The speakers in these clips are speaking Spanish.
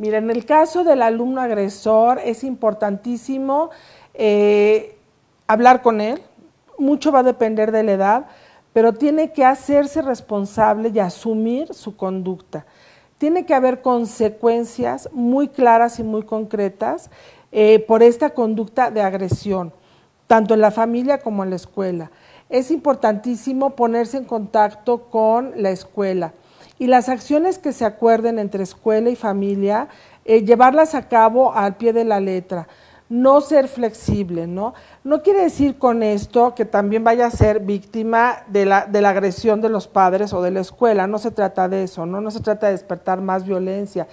Mira, en el caso del alumno agresor es importantísimo eh, hablar con él, mucho va a depender de la edad, pero tiene que hacerse responsable y asumir su conducta. Tiene que haber consecuencias muy claras y muy concretas eh, por esta conducta de agresión, tanto en la familia como en la escuela. Es importantísimo ponerse en contacto con la escuela y las acciones que se acuerden entre escuela y familia, eh, llevarlas a cabo al pie de la letra no ser flexible, ¿no? No quiere decir con esto que también vaya a ser víctima de la, de la, agresión de los padres o de la escuela, no se trata de eso, ¿no? No se trata de despertar más violencia,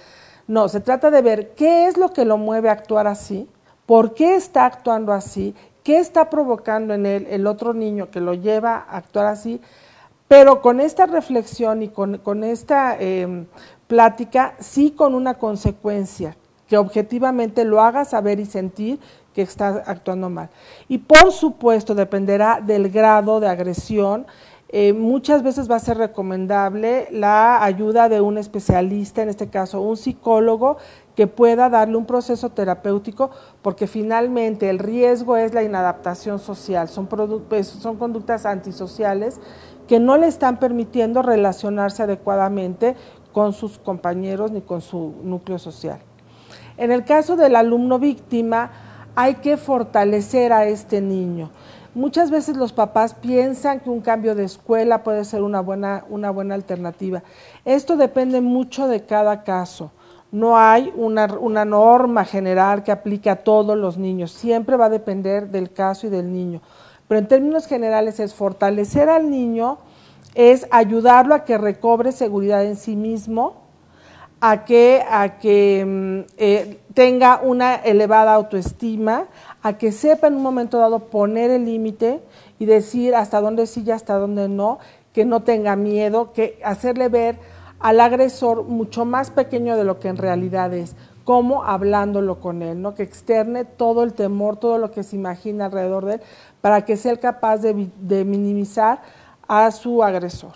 no, se trata de ver qué es lo que lo mueve a actuar así, por qué está actuando así, qué está provocando en él el otro niño que lo lleva a actuar así pero con esta reflexión y con, esta em, plática, sí con una consecuencia, que objetivamente lo haga saber y sentir que está actuando mal. Y por supuesto dependerá del grado de agresión eh, muchas veces va a ser recomendable la ayuda de un especialista, en este caso un psicólogo, que pueda darle un proceso terapéutico, porque finalmente el riesgo es la inadaptación social, son pues, conductas antisociales que no le están permitiendo relacionarse adecuadamente con sus compañeros ni con su núcleo social. En el caso del alumno víctima, hay que fortalecer a este niño. Muchas veces los papás piensan que un cambio de escuela puede ser una buena, una buena alternativa. Esto depende mucho de cada caso. No hay una, una, norma general que aplique a todos los niños. Siempre va a depender del caso y del niño. Pero en términos generales es fortalecer al niño, es ayudarlo a que recobre seguridad en sí mismo, a que, a que mm, eh, tenga una elevada autoestima, que sepa en un momento dado poner el límite y decir hasta dónde sí y hasta dónde no, que no tenga miedo, que hacerle ver al agresor mucho más pequeño de lo que en realidad es, como hablándolo con él, ¿no? Que externe todo el temor, todo lo que se imagina alrededor de él, para que sea capaz de, minimizar a su agresor.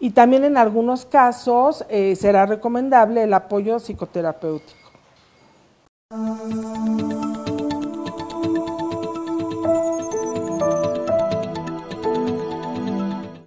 Y también en algunos casos eh, será recomendable el apoyo psicoterapéutico.